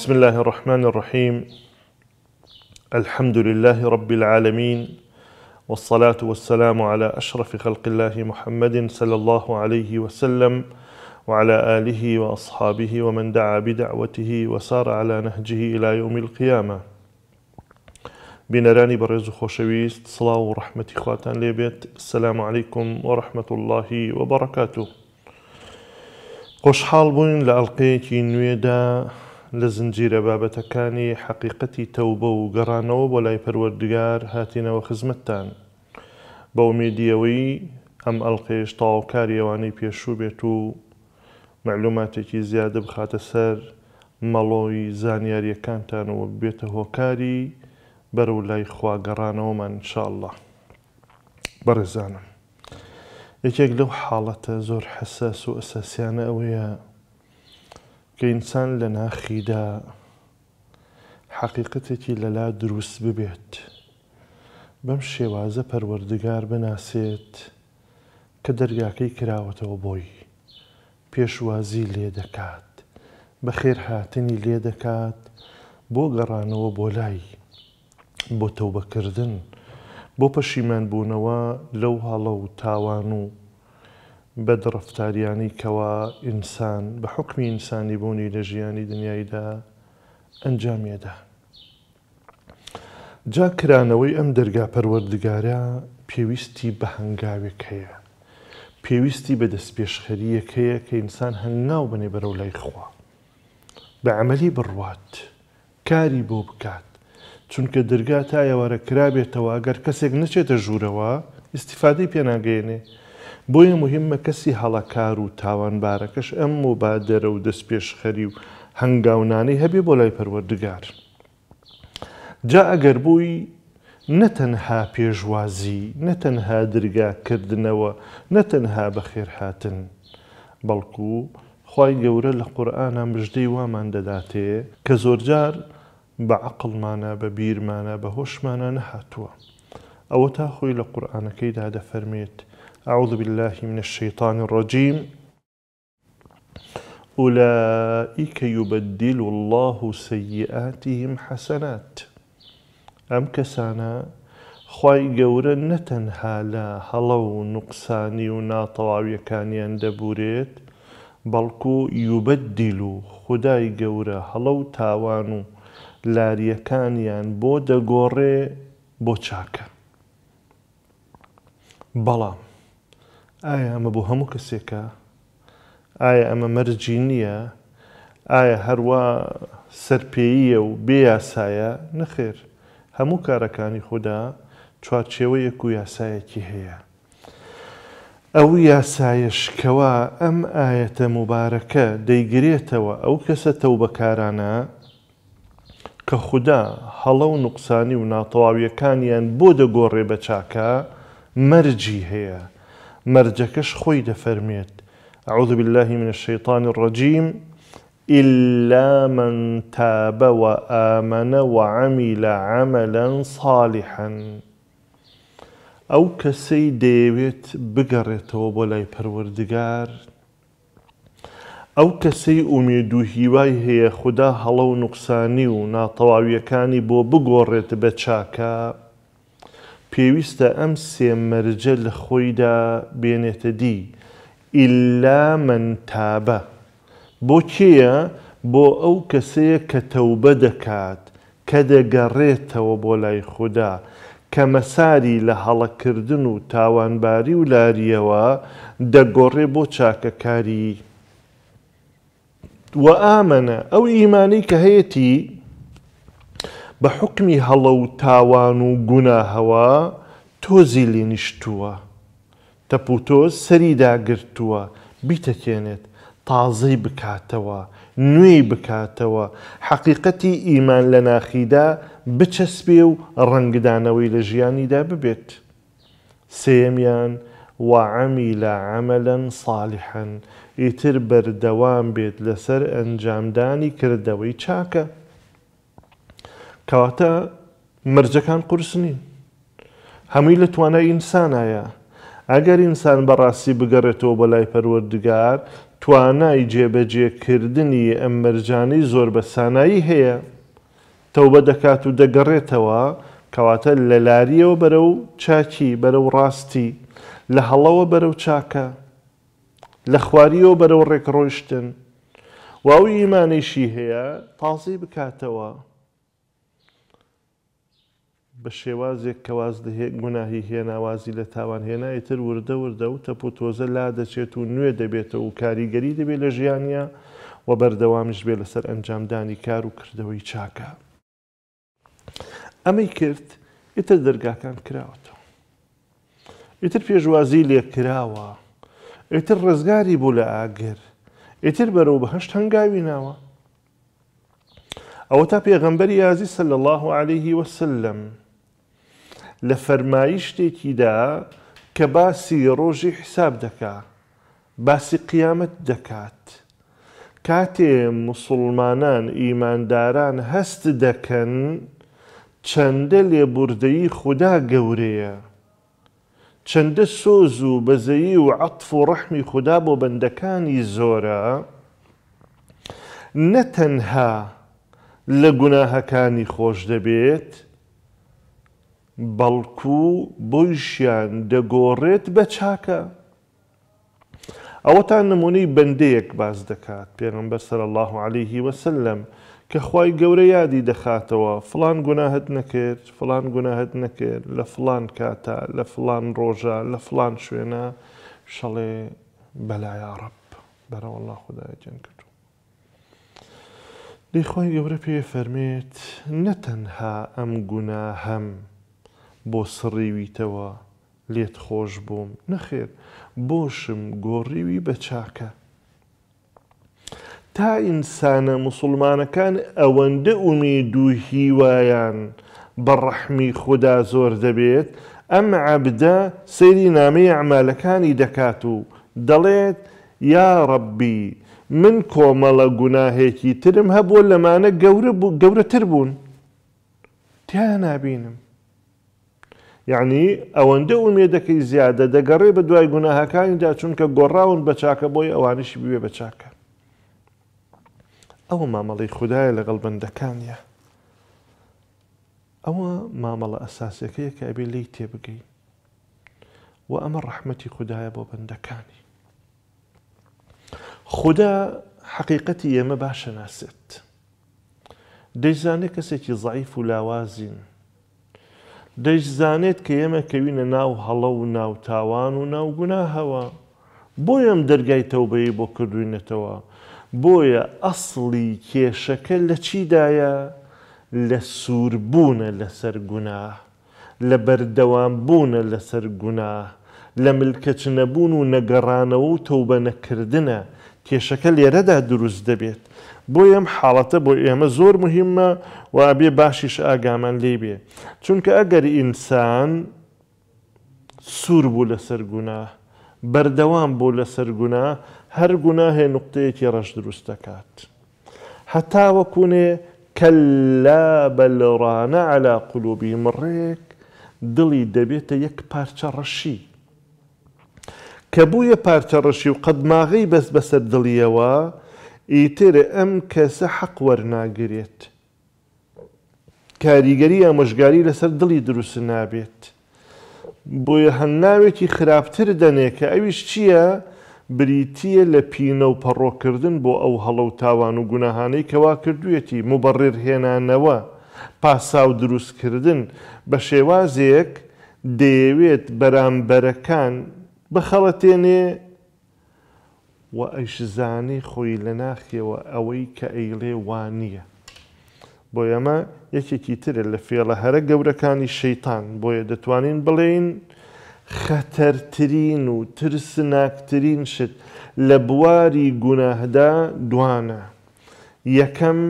بسم الله الرحمن الرحيم الحمد لله رب العالمين والصلاة والسلام على أشرف خلق الله محمد صلى الله عليه وسلم وعلى آله وأصحابه ومن دعا بدعوته وسار على نهجه إلى يوم القيامة بنراني برز خوشويست صلاة ورحمة خواتان ليبيت السلام عليكم ورحمة الله وبركاته حال بوين لألقيتي نويدا لە زنجیرە بابەتەکانی حەقیقەتی تەوبە و گەڕانەوە بۆ لای پەروەردگار هاتینەوە خزمەتتان بە ئومێدیەوەی ئەم ئەلقێش تاوکاریەوانی پێشوو بێت و معلوماتێکی زیادە بخاتە سەر مەڵۆی زانیاریەکانتانەوە بێتە هۆکاری بەرە و لای خواگەڕانەوەمان انشاءله بەڕێزانم یەکێک لەو حاڵەتە زۆر حساس و ئەساسیانە ئەوەیە کە ئینسان لە ناخیدا حەقیقەتێکی لەلا دروست ببێت بەم شێوازە پەروەردگار بناسێت کە دەرگاکەی کراوەتەوە بۆی پێشوازی لێ دەکات بە خێرهاتنی لێ دەکات بۆ گەڕانەوە بۆ لای بۆ تەوبەکردن بۆ پەشیمان بوونەوە لەو هەڵە و تاوان و بەدڕفتاریانی کەوا ئینسان بە حکمی ئینسانی بوونی لە ژیانی دنیایدا ئەنجامێدا. جا کرانەوەی ئەم دەرگا پەروەردگارە پێویستی بە هەنگاوێک هەیە. پێویستی بە دەستپێشخەریەکەیە کە ئینسان هەنگاو بنێ بەرەو لای خوا. بە عملی بڕوات، کاری بۆ بکات. چونکە دەرگا تا ئێوارە کرابێتەوە گەر کەسێک نەچێتە ژوورەوە، استیفادەی پێناگەێنێ بۆیە مهمە کەسی هەڵەکار و تاوانبارەکەش ئەم و با دەرە و دەست پێشخەری و هەنگاوانەی هەبێ بۆ لای پەروەردگار. جا ئەگەر بووی نەتەنها پێشوازی، نەتەنها درگاکردنەوە، نەتەنها بەخێر هاتن، بەڵکو خی گەورە لە قورآانە مژدەی وامان دەداتێ کە زۆرجار بە عقلمانە بە بیرمانە بە هۆشمانە نەهاتووە. ئەوە تا خۆی لە قورآانەکەیدا دەفەرمێت أعوذ بالله من الشيطان الرجيم أولئك يبدل الله سيئاتهم حسنات أم كسانا خواي قورا نتنها لا هەڵە نقصاني نوقسانی و ناتەواویەکانیان دەبورێت بەڵکو یوبەتدیل و خدای گەورە هەڵە و تاوان و لاریەکانیان بۆ دەگۆڕێ ئایا ئەمە بۆ هەموو کەسێکە ئایا ئەمە مەرجی نییە ئایا هەروە سەرپێیە و بێیاسایە نەخێر هەموو کارەکانی خوددا چوارچێوەیەک و یاسایەکی هەیە ئەو یاسایە شکەوە ئەم ئاەتە مبارەکە دەیگرێتەوە ئەو کەسە تەو بەکارانە کە خوددا هەڵە و نوقسانی و ناتەواویەکانیان بۆ دەگۆڕێ بە چاکە مەرجی هەیە مرجكش خويدة فرميت أعوذ بالله من الشيطان الرجيم إلا من تاب وآمن وعمل عملا صالحا أو كسي ديويت بقرت وبلاي لای أو كسي أميدو هواي هي خدا هلو نقصاني هەڵە و نوقسانی بو بقرت بۆ پێویستە ئەم سێمەرجە لە خۆیدا بێنێتە دی ئللا من تابە بۆ کێیە بۆ ئەو کەسەیە کە تەوبە دەکات کە دەگەڕێتەوە بۆ لای خوددا کە مەساری لە هەڵەکردن و تاوانباری و لاریەوە دەگۆڕێ بۆ چاکەکاری وە ئامەنە ئەو ئیمانی کە هەیەی بە حکمی هەڵە و تاوان و گوناهەوە تۆزی لێنیشتووە تەپوتۆ سەریداگرتووە بیتەکێنێت تازەی بکاتەوە نوێی بکاتەوە حەقیقەتی ئیمان لە ناخیدا بچەسبێ و ڕنگدانەوەی لە ژیانیدا ببێت سێمیان وعەمی لە عملەن ساڵحەن ئیتر بەردەوام بێت لەسەر ئەنجامدانی کردەوەی چاکە کەواتە مرجەکان قرس نین هەمووی لە توانای ئینسانایە ئەگەر ئینسان بەڕاستی بگەڕێتەوە بە لای پەروەردگار توانای جێبەجێکردنی ئەم مەرجانی زۆر بەسانایی هەیە تەوبە دەکات و دەگەڕێتەوە کەواتە لە لاریەوە بەرە و چاکی بەرە و ڕاستی لە هەڵەوە بەرە و چاکە لە خواریەوە بەرەو ڕێکڕۆیشتن واوی ئیمانیشی هەیە تازی بکاتەوە. بە شێوازێک کەواز دەهێک گوناهی هێناوازی لە تاوان هێنایتر وردە وردە و تەپۆ تۆزە لا دەچێت و نوێ دەبێتەوە و کاریگەری دەبێت لە ژیانە و بەردەوامیش بێت لەسەر ئەنجامدانی کار و کردەوەی چاکە. ئەمەی کرد ئیتر دەرگاکان کراوەتەوە. ئیتر پێشوازی لێک کراوە، ئیتر ڕزگاری بوو لە ئاگر، ئیتر بەرەو بە هەشت هەنگاوی ناوە. ئەوە تا پێغەمبەری یازی سل الله عليه وسلم لە فەرمایی شتێکیدا کە باسی ڕۆژی حیساب دەکات باسی قیامەت دەکات کاتێ مسلمانان ئیمانداران هەست دەکەن چەندە لێبوردەیی خوددا گەورەیە چەندە سۆز و بەزەیی و عطف و ڕەحمی خوددا بۆ بەندەکانی زۆرە نەتەنها لە گوناهەکانی خۆش دەبێت، بەڵکو بۆیشیان دەگۆڕێت بە چاکە. ئەوەتان نمونەی بەندەیەک باز دەکات پێغمبەر سەر الله عليهلی وسلم کە خی گەورە یادی دەخاتەوە فلان گوناهت نەکرد فلان گوناهت نەکرد لە فلان کاتە لە فلان ڕۆژە لە فلان شوێنە شەڵێ بەلایڕب بەرەوە الله خدای جەنگ کردو. دی خۆی گەورە پێ فەرمێت نەتەنها ئەم گونا هەم بۆ سڕیویتەوە لێت خۆش بووم نەخێر بۆشم گۆڕیوی بە چاکە تا ئینسانە مسلمانەکان ئەوەندە ئومی دوو هیوایان بە ڕەحمی خوددا زۆر دەبێت ئەم عبدە سەیری نامەی ئەعمالەکانی دەکات و دەڵێت یا ڕەبی من کۆمەڵە گوناهێکی ترم هەبوو لەمانە گەورەتر بوون تیا نابینم یعنی ئەوەندە ئومێدەکەی زیادە دەگەڕێ بە دوای گوناهەکانیدا چونکە گۆڕاون بە چاکە بۆی ئەوانشی بوێ بە چاکە ئەوە مامەڵی خدایە لەگەڵ بەندەکانە ئەوە مامەڵە ئەساسەکەی کە ئەبێ لی تێبگەین و ئەمە ڕەحمەتی خدایە بۆ بەندەکانی خدا حقیقەتی ئێمە باشە ناسێت دەیزانێت کەسێکی زعیف و لاوازین دەیزانێت کە ئێمە کەوینە ناو هەڵە و ناوتاوان و ناوگونا هەوە بۆیەم دەرگای تەوبەیە بۆ کردوینەتەوە بۆیە ئەسڵی کێشەکە لە چیدایە لە سووربوونە لەسەر گوناه لە بەردەوام بوونە لەسەر گوناه لە ملکەچنەبوون و نەگەڕانەوە و تەوبە نەکردنە کێشەکە لێرەدا دروست دەبێت بۆ ئێم حاڵەتە بۆ ئێمە زۆر مهمە و ئابێ باشیش ئاگامان لێ بێ چونکە ئەگەری ئینسان سوور بوو لەسەر گونا بەردەوام بۆ لەسەر گونا هەر گوناهێ نقطەیەکی ڕەش دروست دەکات هەتا وەکوونێ کەللا بەلڕانە علا قلوبی مڕێک دڵی دەبێتە یەک پارچە ڕەشی کە بوویە پارچە ڕەشی و قەدماغی بەس بەسەر دڵیەوە ئیتر ئەم کەسە حەق وەرناگرێت. کاریگەری ئامۆژگاری لەسەر دڵی دروست نابێت. بۆیە هەناوێکی خراپتر دەنێ کە ئەویش چییە بریتە لە پینە و پەڕۆکردن بۆ ئەو هەڵە و تاوان و گوناهانەی کەوا کردوێتی مبڕێر هێنانەوە پاسا و دروستکردن بە شێوازەیەک دەیەوێت بەرامبەرەکان بەخەڵەتێنێ و ئەیشزانی خۆی لە ناخیەوە ئەوەی کە ئەیڵێ وان نییە بۆ ئەمە یەکێکی ترە لە فێڵە هەرە گەورەکانی شەیتان بۆیە دەتوانین بڵێن خەتەرترین و ترسناکترین شت لە بواری گوناهدا دوانە یەکەم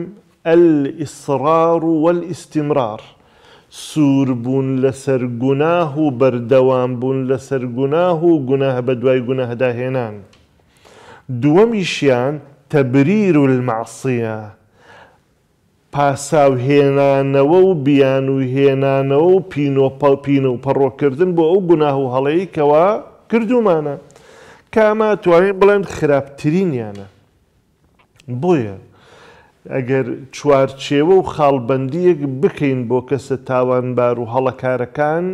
ئەئسرار و وەئستیمرار سوور بوون لەسەر گوناه و بەردەوام بوون لەسەر گوناه و گوناه بە دوای گونەهدا هێنان دووەمیشیان تەبریر و المەعسیە پاساوهێنانەوە و بیان و هێنانەوە و پینۆپەڵ پینە و پەڕۆکردن بۆ ئەو گوناه و هەڵەیە کەەوە کردومانە کامە توانین بڵێن خراپترینیانە بۆیە ئەگەر چوارچێوە و خاڵبندیەک بکەین بۆ کەسە تاوانبار و هەڵەکارەکان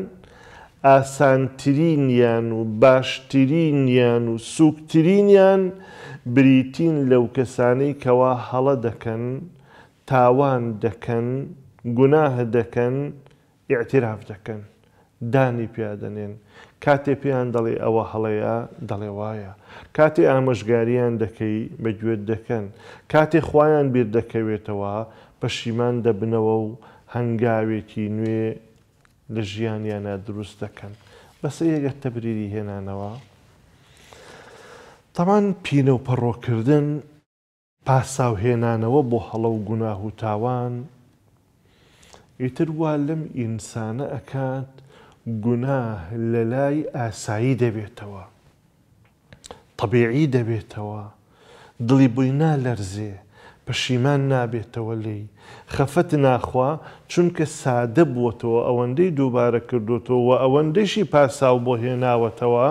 ئاسانترینیان و باشترینیان و سوکترینیان بریتین لەو کەسانەی کەوا هەڵە دەکەن تاوان دەکەن گوناه دەکەن ئاعتراف دەکەن دانی پیادەنێن کاتێ پێیان دەڵێ ئەوە هەڵەیە دەڵێ وایە کاتێ ئامەژگاریان دەکەی بەگوێت دەکەن کاتێ خۆیان بیر دەکەوێتەوە پەشیمان دەبنەوە و هەنگاوێکی نوێ لە ژیانیانە دروست دەکەن بەس یەگە تەبریری هێنانەوە تەمان پینە و پەڕۆکردن پاساوهێنانەوە بۆ هەڵە و گوناه و تاوان ئیتر وا لەم ئینسانە ئەکات گوناه لە لای ئاسایی دەبێتەوە طبیعی دەبێتەوە دڵی بووی نالەرزێ پەشیمان نابێتەوە لێی خەفەت ناخوا چونکە سادە بووتەوە ئەوەندەی دووبارە کردوتەوە و ئەوەندەشی پاساو بۆ هێناوەتەوە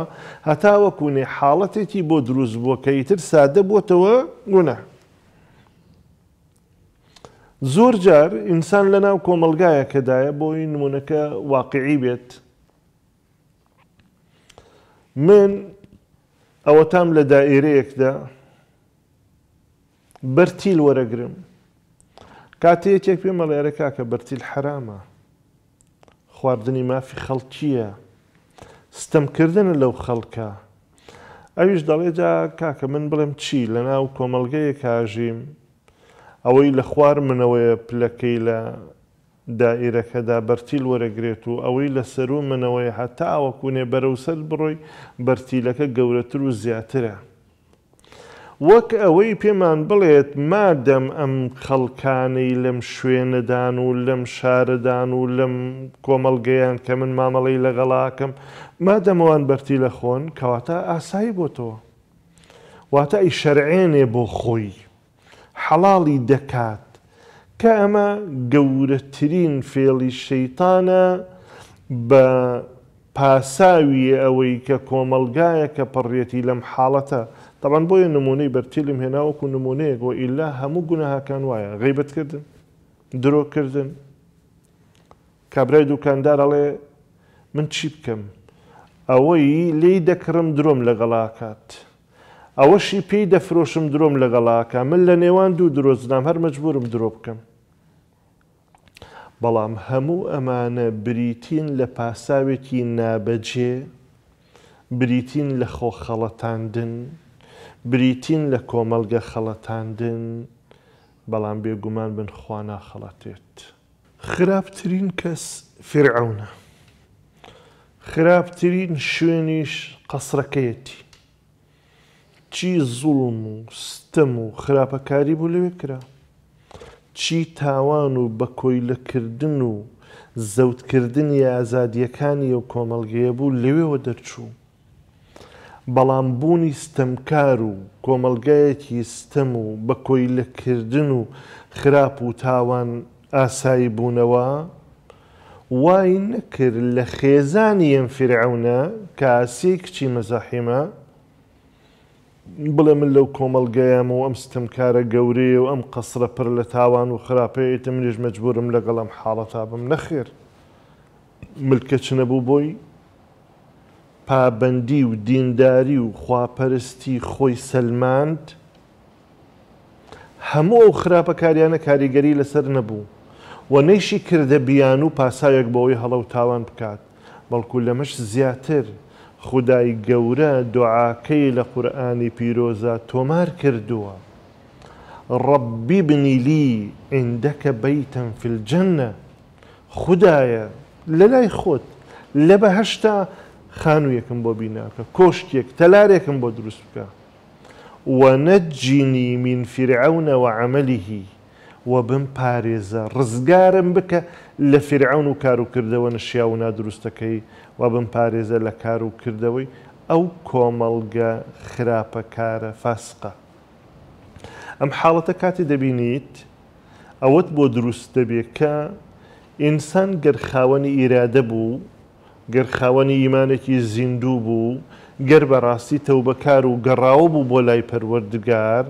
هەتاوەکوونێ حاڵەتێکی بۆ دروست بووکەی تر سادە بووتەوە گونە. زۆر جار ئینسان لە ناو کۆمەلگایەکەدایە بۆی نمونونەکە واقعی بێت. من ئەوەتام لە دائێرەیەکدا بەرتیل وەرەگرم کاتەیەکێک پێ مەڵێرە کاکە بەرتیل حرامە خواردنی مافی خەڵکیە ستەمکردنە لەو خەڵکە ئەویش دەڵێ جا کاکە من بڵێم چی لە ناو کۆمەلگەیە کاژیم ئەوەی لە خوار منەوەیە پلەکەی لە دائیرەکەدا بەرتیل وەرەگرێت و ئەوەی لە سەر و منەوەی هەتا ئەوە کوونێ بەرەو سەر بڕۆی بەرتیلەکە گەورەتر و زیاترە. وەک ئەوەی پێمان بڵێت مادەم ئەم خەڵکانەی لەم شوێنەدان و لەم شارەدان و لەم کۆمەلگەیان کە من مامەڵی لەگەڵاکەم مادەمەوان بەرتی لە خۆن کەواتە ئاسایی بۆ تۆ واتە ئەی شەرعێنێ بۆ خۆی حەڵاڵی دەکات کە ئەمە گەورەترین فێڵی شەیتانە بە پاساویە ئەوەی کە کۆمەلگایە کە پەڕێتی لەم حاڵەتە تەبان بۆیە نمونەی بەرتیلم هێناوەکو نمونەیەک بۆ ئیلا هەموو گوناهاکان وایە غیبەتکردن درۆکردن کابرای دوکاندار ئەڵێ من چی بکەم ئەوەی لی دەکڕم درۆم لەگەڵاکات ئەوەشی پێی دەفرۆشم درۆم لەگەڵاکە من لە نێوان دوو درۆزنام هەر مەجبورم درۆ بکەم بەڵام هەموو ئەمانە بریتین لە پاساوێکی نابەجێ بریتین لە خۆ خەڵەتاندن بریتین لە کۆمەلگە خەڵەتاندن بەڵام بێگومان بن خوانا خەڵەتێت خراپترین کەس فرعونە خراپترین شوێنیش قەسرەکەیەتی چی زوڵم و ستەم و خراپەکاری بوو لەوێ کرا چی تاوان و بە کۆیلەکردن و زەوتکردنی ئازادیەکانی و کۆمەلگەیە بوو لەوێەوە دەرچوو. بەڵام بوونی ستەمکار و کۆمەلگایەکی ستەم و بە کۆیلەکردن و خراپ و تاوان ئاسایی بوونەوە، وای نەکرد لە خێزانی ئەم فرعونە کاسی کچی مەزەحیمە، بڵێ من لەو کۆمەلگەیەم و ئەم ستمکارە گەورەیە و ئەم قەسرە پر لە تاوان و خراپەیەتە منیش مەجبورم لەگەڵ ئەم حاڵەتا بم نەخێر ملکە چ نەبوو بۆی پابەندی و دینداری و خواپەرستی خۆی سەلماند هەموو ئەو خراپەکاریانە کاریگەری لەسەر نەبوو و نەیشی کردە بیان و پاسایەک بۆەوەی هەڵە و تاوان بکات بەڵکو لەمەش زیاتر خدای گەورە دوعاکەی لە قورآانی پیرۆزە تۆمار کردووە ڕبی بنیلی عندەکە بەیتەن بيتا خدایە لە لای خۆت لە بەهشتا خانوویەکم بۆ بیناکە کۆشتێک تەلارێکم بۆ دروست بکە وەنەجینی من فرعونەوە عملیهی و بم پارێزە ڕزگارم بکە لە فرعون و کاروکردەوە نشیا و نادروستەکەی و بمپارێزە لە کار و کردەوەی ئەو کۆمەڵگە خراپە کارە فاسقە. ئەم حاڵەتە کاتی دەبینیت ئەوەت بۆ دروست دەبێت کە ئینسان گەرخاوەنی ئیرادە بوو، گەرخاوەنی ئیمانێکی زیندوو بوو، گەر بەڕاستی تەوبەکار و گەڕاو بوو بۆ لای پەروەردگار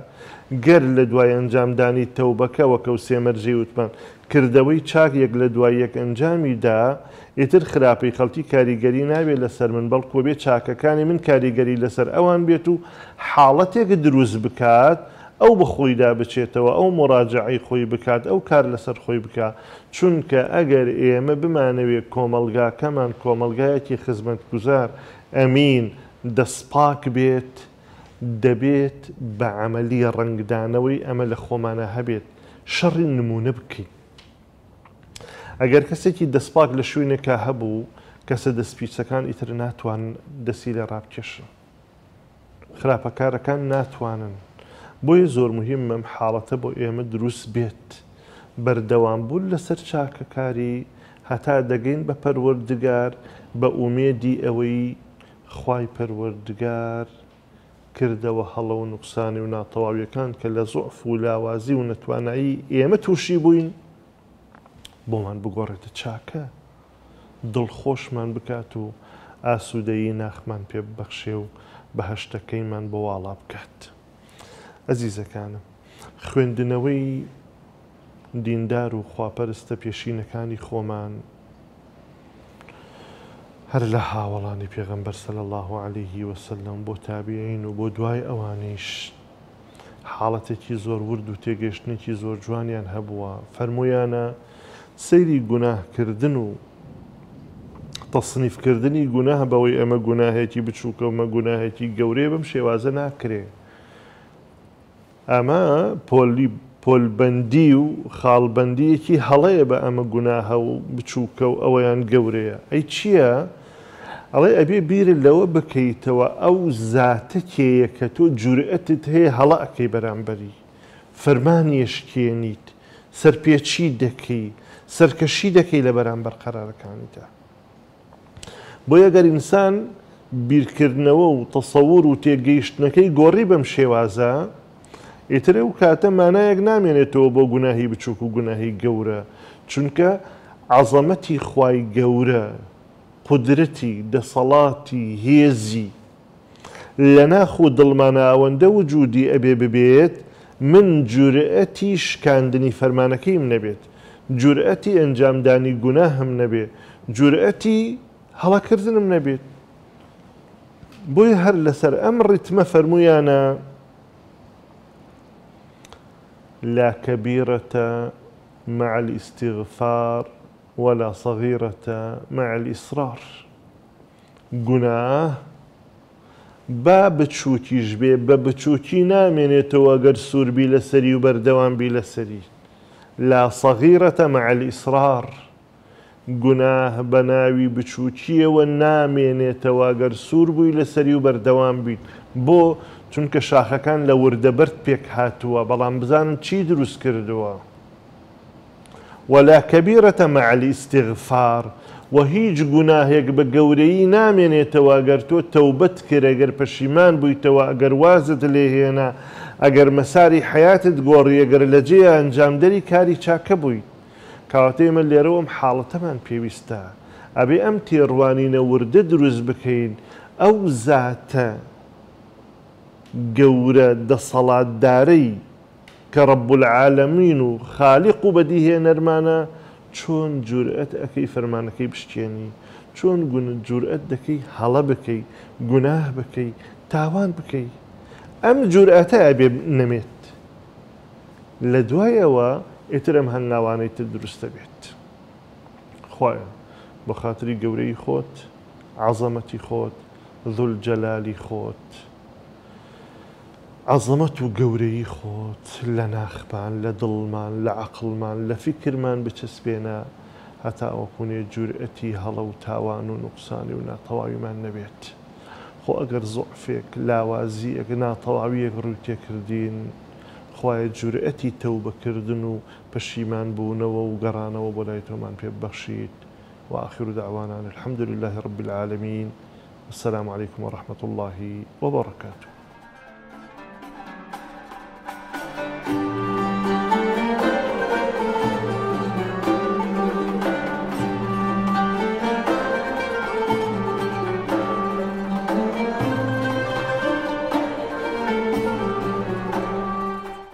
گەر لە دوای ئەنجامدانی تەوبەکەوەکە و سێمەرجی وتمان کردەوەی چاک یەک لە دوای یەک ئەنجامیدا ئیتر خراپی خەڵکی کاریگەری ناوێت لەسەر من بەڵکو بێ چاکەکانی من کاریگەری لەسەر ئەوان بێت و حاڵەتێکە دروست بکات ئەو بەخۆیدا بچێتەوە ئەو مڕاجعی خۆی بکات ئەو کار لەسەر خۆی بکات چونکە ئەگەر ئێمە بمانەوێت کۆمەلگاکەمان کۆمەلگایەکی خزمەت گوزار ئەمین دەسپاک بێت. دەبێت بە ئەمەلی ڕنگدانەوەی ئەمە لە خۆمانە هەبێت شەڕی نمونە بکەین. ئەگەر کەسێکی دەستپاک لە شوێنێکە هەبوو کەسە دەستپیچەکان ئیتر ناتوان دەسی لە ڕابکێشن. خراپەکارەکان ناتوانن. بۆیە زۆر مهم ئەم حاڵەتە بۆ ئێمە دروست بێت. بەردەوام بوون لەسەر چاکەکاری هەتا دەگەین بە پەروەردگار بە ئومێدی ئەوەی خی پەروەردگار کردەوە هەڵە و نوقسانی و ناتەواویەکان کە لە زۆف و لاوازی و نەتوانایی ئێمە تووشی بووین بۆمان بگۆڕێتە چاکە دڵخۆشمان بکات و ئاسوودەیی ناخمان پێ ببەخشێ و بە هەشتەکەیمان بۆ واڵا بکات. ئەزیزەکانم خوێندنەوەی دیندار و خواپەرستە پێشینەکانی خۆمان هەر لە هاوڵانی پێغمبەر سەل الله عليهلی وسلم بۆ تابیین و بۆ دوای ئەوانیش حاڵەتێکی زۆر ورد و تێگەشتنێکی زۆر جوانیان هەبووە فەرمویانە سەیری گوناهکردن و تەصنیفکردنی گوناه بەوەی ئەمە گوناهێکی بچووکە ومە گوناهێکی گەورەیە بەم شێوازە ناکرێ ئەمە پۆلی پۆلبەندی و خاڵبندیەکی هەڵەیە بە ئەمە گوناهە و بچووکە و ئەوەیان گەورەیە ئەی چییە؟ ئەڵێ ئەبێ بیر لەوە بکەیتەوە ئەو زاتە کێیە کە تۆ جورئەتت هەیە هەڵە ئەەکەی بەرامبەری فەرمانیشکێنیت سەرپێچی دەکەی سەرکەشی دەکەی لە بەرامبەر قەرارەکانیدا بۆ یەگەر ئینسان بیرکردنەوە و تەسەور و تێگەیشتنەکەی گۆڕی بەم شێوازە ئیترێ و کاتە مانایەک نامێنێتەوە بۆ گوناهی بچووک و گوناهی گەورە چونکە عزەمەتی خوای گەورە قدرەتی دەسەڵاتی هێزی لە ناخو دڵمانە ئەوەندە وجودی ئەبێ ببێت من جورئەتی شکاندنی فەرمانەکەیم نەبێت جورئەتی ئەنجامدانی گوناهم نەبێ جورئەتی هەڵەکردنم نەبێت بۆی هەر لەسەر ئەم ڕیتمە فەرمویانە لا كبيرة مع الاستغفار ولا صغيرة مع الإصرار باب با بچووکیش باب تشوتي نامين نامێنێتەوە سور بلا سري و بلا سري لا صغيرة مع الإصرار بە ناوی بچووکیەوە نامێنێتەوە گەر سور بووی لەسەری و بەردەوام بیت بۆ چونکە شاخەکان لە وردەبرد پێک هاتووە بەڵام بزانن چی دروست کردووە وەلا کەبیرەتە مەعلی استغفار و هیچ گوناهێک بە گەورەی نامێنێتەوە ئەگەر تۆ تەوبەت کرێگەر پەشیمان بوویتەوە ئەگەر وازت لێهێنا ئەگەر مەساری حیاتت گۆڕیەگەر لە جێ ئەنجامدەری کاری چاکە بوویت کاواتەی من لێرەوەم حاڵەتەمان پێویستە ئەبێ ئەم تێڕوانینە وردە دروست بکەین ئەو زاتە. گەورە دەسەڵاتدارەی کە ڕب العالمین و خاالق و بەدیهێ نەرمانە چۆن جورئەت ئەەکەی فەرمانەکەی بشتێنی چۆن جورئەت دەکەی هەڵە بکەی گوناه بکەی تاوان بکەی ئەم جورئەتە ئەبێ نەمێت لە دوایەوە ئێتر ئەم هەنگاوانەی تر دروستە بێت خۆیان بە خااتری گەورەی خۆت عزەمەتی خۆت زول جەلالی خۆت. عظمت و خوت لناخبان لە ناخمان لە دڵمان لە عقلمان لە فکرمان بچەسبێنە هەتا ئەوکوونێ جورئەتی هەڵە و تاوان و نقصانی و ناتەواویمان نەبێت خۆ ئەگەر زۆعفێک لاوازی ئەگە ناتەواویەک ڕوو تێکردین خخوایە جورئەتی تەو بەکردن و پەشیمان بوونەوە و وآخر دعوانا الحمد لله رب العالمين السلام عليكم ورحمة الله وبركاته